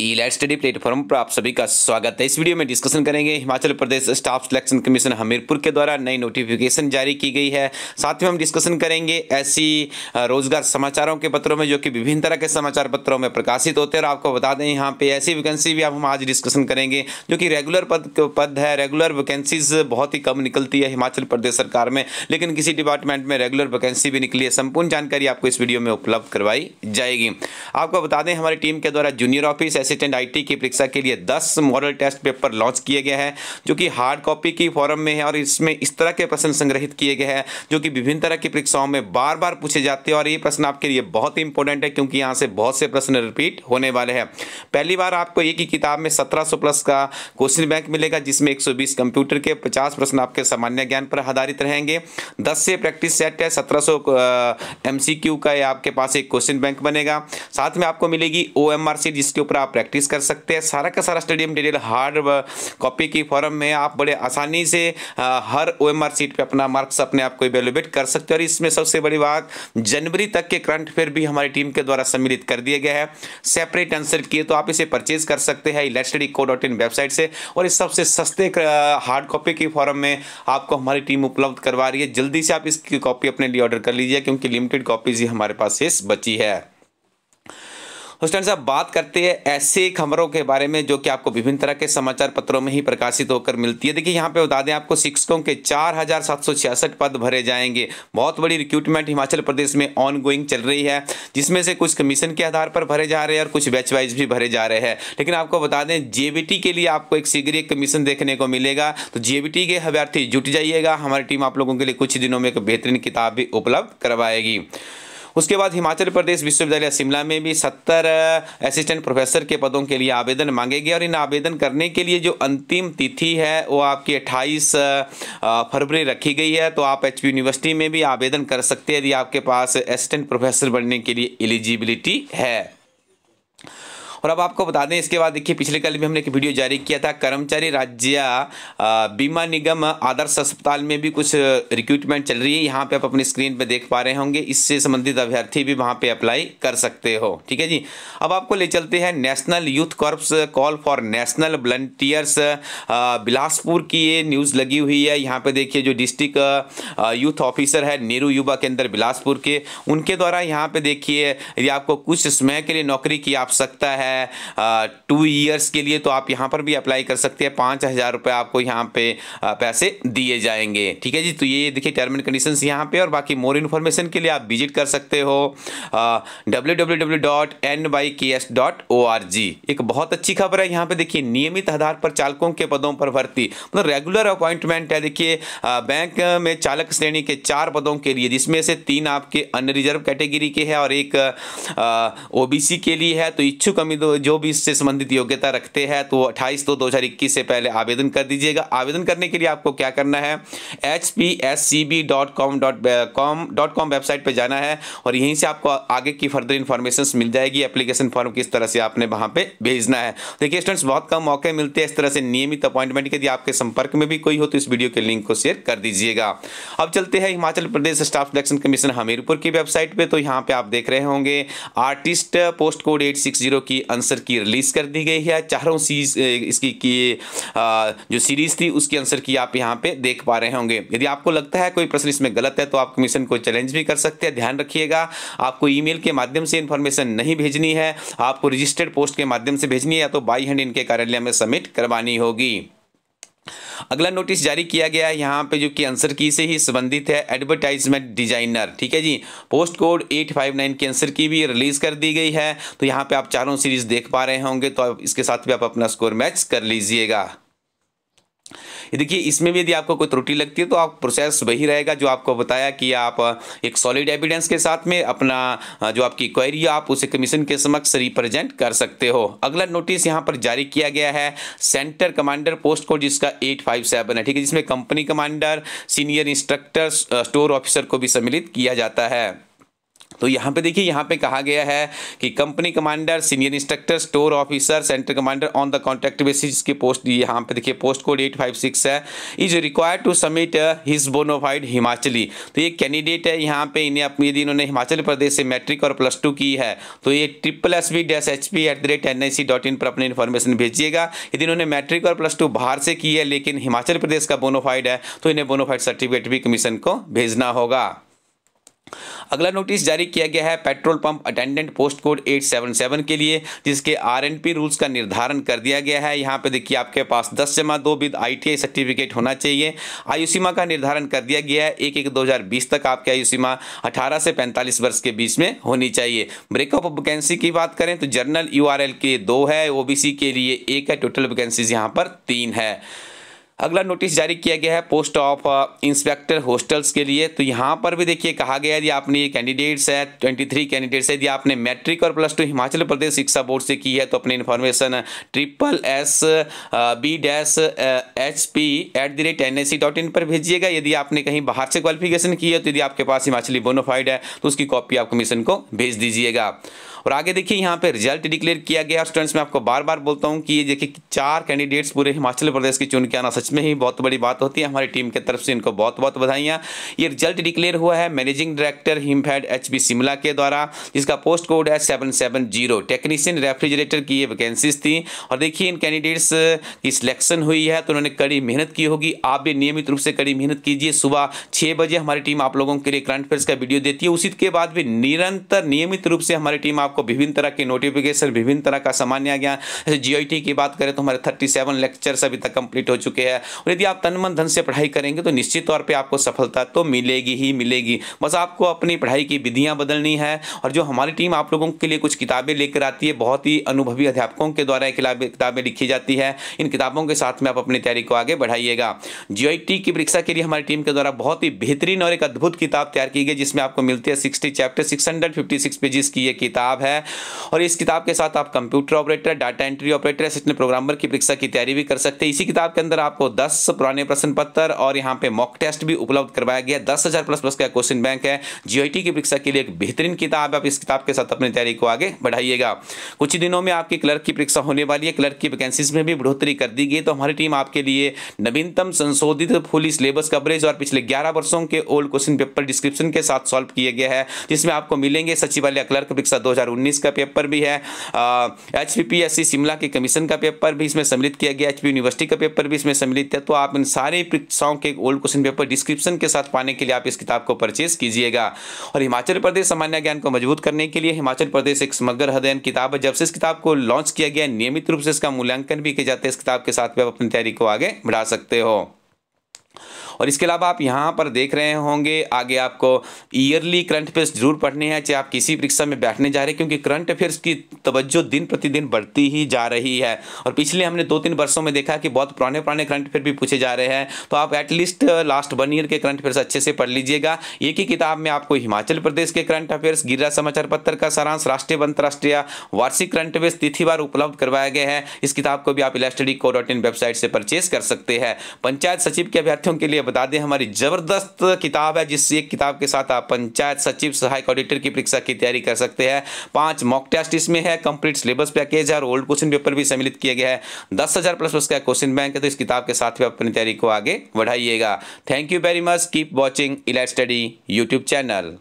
ई light study platform पर आप सभी का स्वागत है इस वीडियो में डिस्कशन करेंगे Himachal Pradesh staff selection commission Hamirpur के द्वारा नई नोटिफिकेशन जारी की गई है साथ में हम डिस्कशन करेंगे ऐसी रोजगार समाचारों के पत्रों में जो कि विभिन्न तरह के समाचार पत्रों में प्रकाशित होते हैं और आपको बता दें यहाँ पे ऐसी वैकेंसी भी हम आज डिस्कशन करेंगे जो कि रेगुलर पद पद है रेगुलर वैकेंसीज बहुत ही कम निकलती है हिमाचल प्रदेश सरकार में लेकिन किसी डिपार्टमेंट में रेगुलर वैकेंसी भी निकली है संपूर्ण जानकारी आपको इस वीडियो में उपलब्ध करवाई जाएगी आपको बता दें हमारी टीम के द्वारा जूनियर ऑफिस असिस्टेंट आईटी की परीक्षा के लिए 10 मॉडल टेस्ट पेपर लॉन्च किए गए हैं जो कि हार्ड कॉपी की फॉरम में है और इसमें इस तरह के प्रश्न संग्रहित किए गए हैं जो कि विभिन्न तरह की परीक्षाओं में बार बार पूछे जाते हैं और ये प्रश्न आपके लिए बहुत ही इंपॉर्टेंट है क्योंकि यहाँ से बहुत से प्रश्न रिपीट होने वाले हैं पहली बार आपको एक ही किताब में सत्रह प्लस का क्वेश्चन बैंक मिलेगा जिसमें एक कंप्यूटर के पचास प्रश्न आपके सामान्य ज्ञान पर आधारित रहेंगे दस से प्रैक्टिस सेट है सत्रह सौ एम का आपके पास एक क्वेश्चन बैंक बनेगा साथ में आपको मिलेगी ओ एम आर सीट जिसके ऊपर आप प्रैक्टिस कर सकते हैं सारा का सारा स्टडी मटेरियल हार्ड कॉपी की फॉर्म में आप बड़े आसानी से हर ओ एम आर सीट पर अपना मार्क्स अपने आप को इवेलुएट कर सकते हैं और इसमें सबसे बड़ी बात जनवरी तक के करंट अफेयर भी हमारी टीम के द्वारा सम्मिलित कर दिए गए हैं सेपरेट आंसर किए तो आप इसे परचेज कर सकते हैं elite study co dot in website से और इस सबसे सस्ते हार्ड कॉपी की फॉर्म में आपको हमारी टीम उपलब्ध करवा रही है जल्दी से आप इसकी कॉपी अपने लिए ऑर्डर कर लीजिए क्योंकि लिमिटेड कॉपीज ही हमारे पास इस बची है हुसैन साहब बात करते हैं ऐसे खबरों के बारे में जो कि आपको विभिन्न तरह के समाचार पत्रों में ही प्रकाशित होकर मिलती है देखिए यहाँ पे बता दें आपको शिक्षकों के चार पद भरे जाएंगे बहुत बड़ी रिक्रूटमेंट हिमाचल प्रदेश में ऑन चल रही है जिसमें से कुछ कमीशन के आधार पर भरे जा रहे हैं और कुछ बैच वाइज भी भरे जा रहे हैं लेकिन आपको बता दें जेबीटी के लिए आपको एक शीघ्र एक कमीशन देखने को मिलेगा तो जेबीटी के अभ्यर्थी जुट जाइएगा हमारी टीम आप लोगों के लिए कुछ दिनों में एक बेहतरीन किताब भी उपलब्ध करवाएगी उसके बाद हिमाचल प्रदेश विश्वविद्यालय शिमला में भी सत्तर असिस्टेंट प्रोफेसर के पदों के लिए आवेदन मांगे गए और इन आवेदन करने के लिए जो अंतिम तिथि है वो आपकी अट्ठाईस फरवरी रखी गई है तो आप एच यूनिवर्सिटी में भी आवेदन कर सकते हैं यदि आपके पास असिस्टेंट प्रोफेसर बनने के लिए एलिजिबिलिटी है और अब आपको बता दें इसके बाद देखिए पिछले कल भी हमने एक वीडियो जारी किया था कर्मचारी राज्य बीमा निगम आदर्श अस्पताल में भी कुछ रिक्रूटमेंट चल रही है यहाँ पे आप अपनी स्क्रीन पे देख पा रहे होंगे इससे संबंधित अभ्यर्थी भी वहाँ पे अप्लाई कर सकते हो ठीक है जी अब आपको ले चलते हैं national youth corps call for national volunteers Bilaspur की ये न्यूज़ लगी हुई है यहाँ पर देखिए जो डिस्ट्रिक्ट यूथ ऑफिसर है नेहरू युवा केंद्र बिलासपुर के उनके द्वारा यहाँ पे देखिए यदि आपको कुछ समय के लिए नौकरी की आवश्यकता है है टू ईयर्स के लिए तो आप यहाँ पर भी अप्लाई कर सकते हैं पाँच हज़ार रुपये आपको यहाँ पे पैसे दिए जाएंगे ठीक है जी तो ये देखिए टर्म एंड कंडीशन यहाँ पे और बाकी मोर इन्फॉर्मेशन के लिए आप विजिट कर सकते हो डब्ल्यू एक बहुत अच्छी खबर है यहाँ पर देखिए नियमित आधार पर चालकों के पदों पर भर्ती मतलब रेगुलर अपॉइंटमेंट है देखिए बैंक में चालक श्रेणी के चार पदों के लिए जिसमें से तीन आपके अनरिजर्व कैटेगरी के हैं और एक ओबीसी के लिए है तो इच्छुक उम्मीद दो तो जो भी इससे संबंधित योग्यता रखते हैं तो अट्ठाईस दो दो हज़ार इक्कीस से पहले आवेदन कर दीजिएगा आवेदन करने के लिए आपको क्या करना है H P S C B dot com dot com dot com website पर जाना है और यहीं से आपको आगे की फर्दर इन्फॉर्मेशन मिल जाएगी एप्लीकेशन फॉर्म किस तरह से आपने वहाँ पर भेजना है देखिए स्टूडेंट्स बहुत कम मौके मिलते हैं इस तरह से नियमित अपॉइंटमेंट यदि आपके संपर्क में भी कोई हो तो इस वीडियो के लिंक को शेयर कर दीजिएगा अब चलते हैं Himachal Pradesh staff selection commission Hamirpur की वेबसाइट पे तो यहाँ पे आप देख रहे होंगे आर्टिस्ट पोस्ट कोड 860 की आंसर की रिलीज़ कर दी गई है चारों सीज इसकी की जो सीरीज़ थी उसकी आंसर की आप यहाँ पे देख पा रहे होंगे यदि आपको लगता है कोई प्रश्न इसमें गलत है तो आप कमीशन को चैलेंज भी कर सकते हैं ध्यान रखिएगा आपको ईमेल के माध्यम से इन्फॉर्मेशन नहीं भेजनी है आपको रजिस्टर्ड पोस्ट के माध्यम से भेजनी है या तो बाई हैंड इनके कार्यालय में सबमिट करवानी होगी अगला नोटिस जारी किया गया है यहाँ पे जो कि आंसर की से ही संबंधित है एडवर्टाइजमेंट डिजाइनर ठीक है जी post code eight five nine की आंसर की भी रिलीज़ कर दी गई है तो यहाँ पे आप चारों सीरीज़ देख पा रहे होंगे तो इसके साथ भी आप अपना स्कोर मैच कर लीजिएगा देखिए इसमें भी यदि आपको कोई त्रुटि लगती है तो आप प्रोसेस वही रहेगा जो आपको बताया कि आप एक सॉलिड एविडेंस के साथ में अपना जो आपकी क्वेरी आप उसे कमीशन के समक्ष रिप्रेजेंट कर सकते हो अगला नोटिस यहाँ पर जारी किया गया है सेंटर कमांडर पोस्ट कोड जिसका एट फाइव सेवन है ठीक है जिसमें company commander senior instructor store officer को भी सम्मिलित किया जाता है तो यहाँ पे देखिए यहाँ पे कहा गया है कि company commander senior instructor store officer centre commander on the contract basis की पोस्ट यहाँ पे देखिए post code eight five six है is required to submit his bonafide Himachali तो ये कैंडिडेट है यहाँ पे इन्हें अपनी यदि इन्होंने हिमाचल प्रदेश से मैट्रिक और प्लस टू की है तो ये triple S B dash H P at the rate N I C dot in पर अपनी इन्फॉर्मेशन भेजिएगा यदि इन्होंने मैट्रिक और प्लस टू बाहर से की है लेकिन हिमाचल प्रदेश का बोनोफाइड है तो इन्हें बोनोफाइड सर्टिफिकेट भी कमीशन को भेजना होगा अगला नोटिस जारी किया गया है petrol pump attendant post code 877 के लिए जिसके आरएनपी रूल्स का निर्धारण कर दिया गया है यहाँ पे देखिए आपके पास 10 जमा दो विद आईटीआई सर्टिफिकेट होना चाहिए आयु सीमा का निर्धारण कर दिया गया है एक एक दो तक आपकी आयु सीमा अठारह से पैंतालीस वर्ष के बीच में होनी चाहिए ब्रेकअप वैकेंसी की बात करें तो जर्नल यू के दो है ओ के लिए एक है टोटल वैकेंसीज यहाँ पर तीन है अगला नोटिस जारी किया गया है पोस्ट ऑफ इंस्पेक्टर हॉस्टल्स के लिए तो यहाँ पर भी देखिए कहा गया यदि आपने ये कैंडिडेट्स है ट्वेंटी थ्री कैंडिडेट्स है यदि आपने मैट्रिक और प्लस टू हिमाचल प्रदेश शिक्षा बोर्ड से की है तो अपनी information triple S B dash H P at the rate N S C dot in पर भेजिएगा यदि आपने कहीं बाहर से क्वालिफिकेशन की है तो यदि आपके पास हिमाचली बोनोफाइड है तो उसकी कॉपी आप कमीशन को भेज दीजिएगा और आगे देखिए यहाँ पे रिजल्ट डिक्लेयर किया गया स्टूडेंट्स मैं आपको बार बार बोलता हूँ कि ये देखिए चार कैंडिडेट्स पूरे हिमाचल प्रदेश की चुन के आना सच में ही बहुत बड़ी बात होती है हमारी टीम की तरफ से इनको बहुत बहुत बधाइयाँ ये रिजल्ट डिक्लेयर हुआ है managing director Himfed H Shimla के द्वारा जिसका पोस्ट कोड है seven seven zero technician refrigerator की ये वैकेंसीज थी और देखिए इन कैंडिडेट्स की सिलेक्शन हुई है तो उन्होंने कड़ी मेहनत की होगी आप भी नियमित रूप से कड़ी मेहनत कीजिए सुबह छः बजे हमारी टीम आप लोगों के लिए करंट अफेयर्स का वीडियो देती है उसी के बाद भी निरंतर नियमित रूप से हमारी टीम आप आपको विभिन्न तरह के नोटिफिकेशन विभिन्न तरह का आ गया जैसे जी की बात करें तो हमारे थर्टी सेवन लेक्चर्स अभी तक कंप्लीट हो चुके हैं और यदि आप तन मन धन से पढ़ाई करेंगे तो निश्चित तौर पर आपको सफलता तो मिलेगी ही मिलेगी बस आपको अपनी पढ़ाई की विधियाँ बदलनी है और जो हमारी टीम आप लोगों के लिए कुछ किताबें लेकर आती है बहुत ही अनुभवी अध्यापकों के द्वारा किताबें लिखी जाती है इन किताबों के साथ में आप अपनी तैयारी को आगे बढ़ाइएगा जी की परीक्षा के लिए हमारी टीम के द्वारा बहुत ही बेहतरीन और एक अद्भुत किताब तैयार की गई जिसमें आपको मिलती है sixty chapter six hundred fifty six pages की ये किताब किताब है और इस किताब के साथ आप computer operator data entry operator assistant programmer की परीक्षा की तैयारी भी कर सकते हैं इसी किताब के अंदर आपको दस पुराने प्रश्न पत्र और यहाँ पे मॉक टेस्ट भी उपलब्ध करवाया गया दस हज़ार प्लस प्लस का क्वेश्चन बैंक है जीआईटी की परीक्षा के लिए एक बेहतरीन किताब आप इस किताब के साथ अपनी तैयारी को आगे बढ़ाइएगा कुछ ही दिनों में आपकी क्लर्क की परीक्षा होने वाली है क्लर्क की वैकेंसीज में भी बढ़ोतरी कर दी गई तो हमारी टीम आपके लिए नवीनतम संशोधित फुल सिलेबस कवरेज और पिछले ग्यारह वर्षों के ओल्ड क्वेश्चन पेपर डिस्क्रिप्शन के साथ सॉल्व किया गया है जिसमें आपको मिलेंगे सचिवालय क्लर्क परीक्षा दो हजार 2019 का पेपर भी है एच पी शिमला के कमीशन का पेपर भी इसमें सम्मिलित किया गया एच यूनिवर्सिटी का पेपर भी इसमें सम्मिलित है तो आप इन सारे परीक्षाओं के ओल्ड क्वेश्चन पेपर डिस्क्रिप्शन के साथ पाने के लिए आप इस किताब को परचेज कीजिएगा और हिमाचल प्रदेश सामान्य ज्ञान को मजबूत करने के लिए हिमाचल प्रदेश एक समग्र हृदयन किताब है जब से इस किताब को लॉन्च किया गया नियमित रूप से इसका मूल्यांकन भी किया जाता है इस किताब के साथ भी आप अपनी तैयारी को आगे बढ़ा सकते हो और इसके अलावा आप यहाँ पर देख रहे होंगे आगे आपको ईयरली करंट अफेयर्स जरूर पढ़ने हैं चाहे आप किसी परीक्षा में बैठने जा रहे हैं क्योंकि करंट अफेयर्स की तवज्जो दिन प्रतिदिन बढ़ती ही जा रही है और पिछले हमने दो तीन वर्षों में देखा कि बहुत पुराने पुराने करंट अफेयर भी पूछे जा रहे हैं तो आप एटलीस्ट लास्ट वन ईयर के करंट अफेयर्स अच्छे से पढ़ लीजिएगा एक ही किताब में आपको हिमाचल प्रदेश के करंट अफेयर्स गिरा समाचार पत्र का सारांश राष्ट्रीय अंतर्राष्ट्रीय वार्षिक करंट अफेयर्स तिथिवार उपलब्ध करवाया गया है इस किताब को भी आप इलास्टडी को वेबसाइट से परचेज कर सकते हैं पंचायत सचिव के अभ्यर्थियों के लिए बता दें हमारी ज़बरदस्त किताब है जिस एक किताब के साथ आप पंचायत सचिव सहायक ऑडिटर की परीक्षा की तैयारी कर सकते हैं पांच मॉक टेस्ट इसमें है कंप्लीट सिलेबस पैकेज है और ओल्ड क्वेश्चन पेपर भी सम्मिलित किया गया है दस हज़ार प्लस प्लस का क्वेश्चन बैंक है तो इस किताब के साथ भी अपनी तैयारी को आगे बढ़ाइएगा thank you very much keep watching elite study YouTube channel